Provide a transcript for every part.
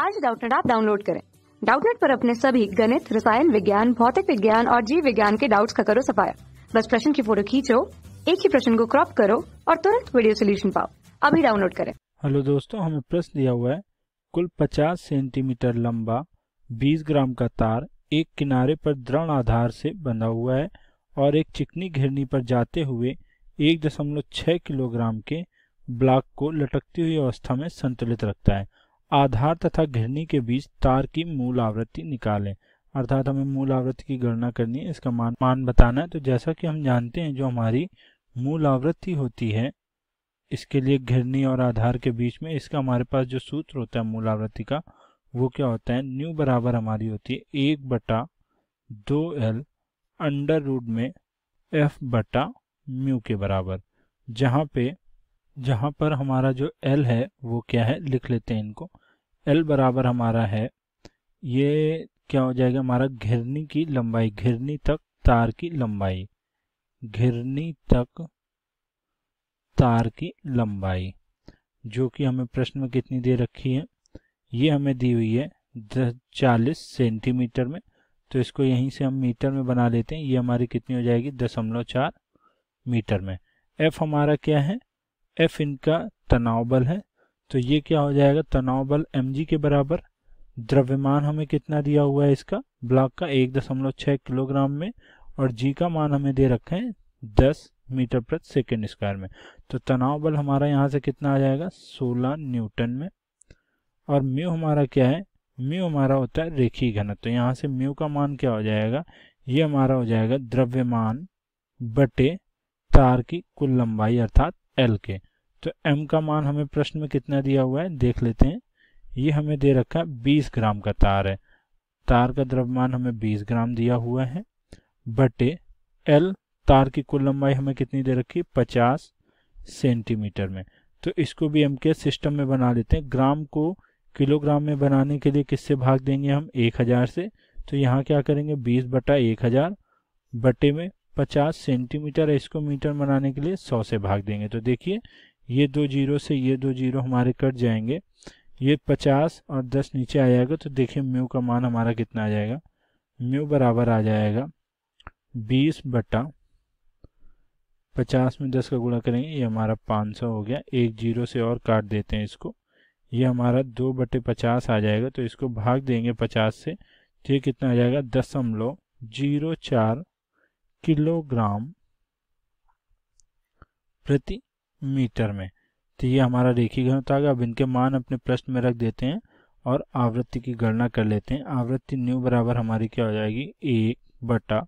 आज डाउटनेट आप डाउनलोड करें डाउटनेट पर अपने सभी गणित रसायन विज्ञान भौतिक विज्ञान और जीव विज्ञान के डाउट्स का करो सफाया बस प्रश्न की फोटो खींचो एक ही प्रश्न को क्रॉप करो और तुरंत वीडियो सोल्यूशन पाओ अभी डाउनलोड करें हेलो दोस्तों हमें प्रश्न दिया हुआ है कुल 50 सेंटीमीटर लंबा 20 ग्राम का तार एक किनारे पर द्रवण आधार से बंधा हुआ है और एक चिकनी घिरनी पर जाते हुए 1.6 किलोग्राम के ब्लॉक को लटकती हुई अवस्था में संतुलित रखता है आधार तथा घिरनी के बीच तार की मूल आवृत्ति निकालें अर्थात हमें मूल आवृत्ति की गणना करनी है इसका मान मान बताना है तो जैसा कि हम जानते हैं जो हमारी मूल आवृत्ति होती है इसके लिए घिरनी और आधार के बीच में इसका हमारे पास जो सूत्र होता है मूल आवृत्ति का वो क्या होता है न्यू बराबर हमारी होती है एक बटा दो एल अंडर रूट में एफ बटा म्यू के बराबर जहाँ पे जहाँ पर हमारा जो एल है वो क्या है लिख लेते हैं इनको एल बराबर हमारा है ये क्या हो जाएगा हमारा घिरनी की लंबाई घिरनी तक तार की लंबाई घिरनी तक तार की लंबाई जो कि हमें प्रश्न में कितनी दे रखी है ये हमें दी हुई है दस चालीस सेंटीमीटर में तो इसको यहीं से हम मीटर में बना लेते हैं ये हमारी कितनी हो जाएगी दशमलव चार मीटर में एफ हमारा क्या है एफ इनका तनाव बल है तो ये क्या हो जाएगा तनाव बल एम के बराबर द्रव्यमान हमें कितना दिया हुआ है इसका ब्लॉक का एक दशमलव छः किलोग्राम में और जी का मान हमें दे रखा है दस मीटर प्रति सेकेंड स्क्वायर में तो तनाव बल हमारा यहाँ से कितना आ जाएगा सोलह न्यूटन में और म्यू हमारा क्या है म्यू हमारा होता है रेखी घनत्व तो यहाँ से म्यू का मान क्या हो जाएगा ये हमारा हो जाएगा द्रव्यमान बटे तार की कुल लंबाई अर्थात एल के तो m का मान हमें प्रश्न में कितना दिया हुआ है देख लेते हैं ये हमें दे रखा है बीस ग्राम का तार है तार का द्रव्यमान हमें बीस ग्राम दिया हुआ है बटे एल तार की कुल लंबाई हमें कितनी दे रखी पचास सेंटीमीटर में तो इसको भी हम के सिस्टम में बना लेते हैं ग्राम को किलोग्राम में बनाने के लिए किससे भाग देंगे हम एक हज़ार से तो यहाँ क्या करेंगे बीस बटा एक हज़ार बटे में पचास सेंटीमीटर इसको मीटर बनाने के लिए सौ से भाग देंगे तो देखिए ये दो जीरो से ये दो जीरो हमारे कट जाएंगे ये पचास और दस नीचे आ जाएगा तो देखिए म्यू का मान हमारा कितना आ जाएगा म्यू बराबर आ जाएगा बीस बटा पचास में दस का गुणा करेंगे ये हमारा पाँच सौ हो गया एक जीरो से और काट देते हैं इसको ये हमारा दो बटे पचास आ जाएगा तो इसको भाग देंगे पचास से तो ये कितना आ जाएगा दशमलव जीरो चार किलोग्राम प्रति मीटर में तो ये हमारा रेखी घनत्व आ गया अब इनके मान अपने प्रश्न में रख देते हैं और आवृत्ति की गणना कर लेते हैं आवृत्ति न्यू बराबर हमारी क्या हो जाएगी एक बटा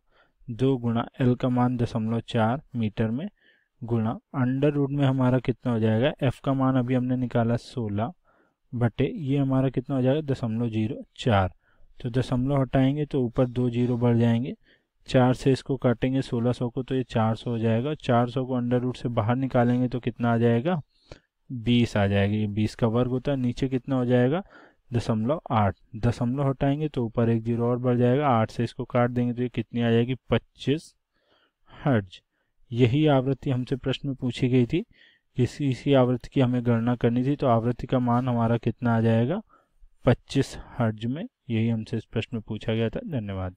दो गुणा एल का मान दशमलव चार मीटर में गुणा अंडर रूट में हमारा कितना हो जाएगा एफ का मान अभी हमने निकाला सोलह बटे ये हमारा कितना हो जाएगा दशमलव जीरो चार तो दशमलव हटाएंगे तो ऊपर दो जीरो बढ़ जाएंगे चार से इसको काटेंगे सोलह सौ को तो ये चार सौ हो जाएगा चार सौ को अंडर रूट से बाहर निकालेंगे तो कितना आ जाएगा बीस आ जाएगा ये बीस का वर्ग होता है नीचे कितना हो जाएगा दशमलव आठ दशमलव हटाएंगे तो ऊपर एक जीरो और बढ़ जाएगा आठ से इसको काट देंगे तो ये कितनी आ जाएगी पच्चीस हर्ज यही आवृत्ति हमसे प्रश्न में पूछी गई थी इसी इसी आवृत्ति की हमें गणना करनी थी तो आवृत्ति का मान हमारा कितना आ जाएगा पच्चीस हर्ज में यही हमसे इस प्रश्न में पूछा गया था धन्यवाद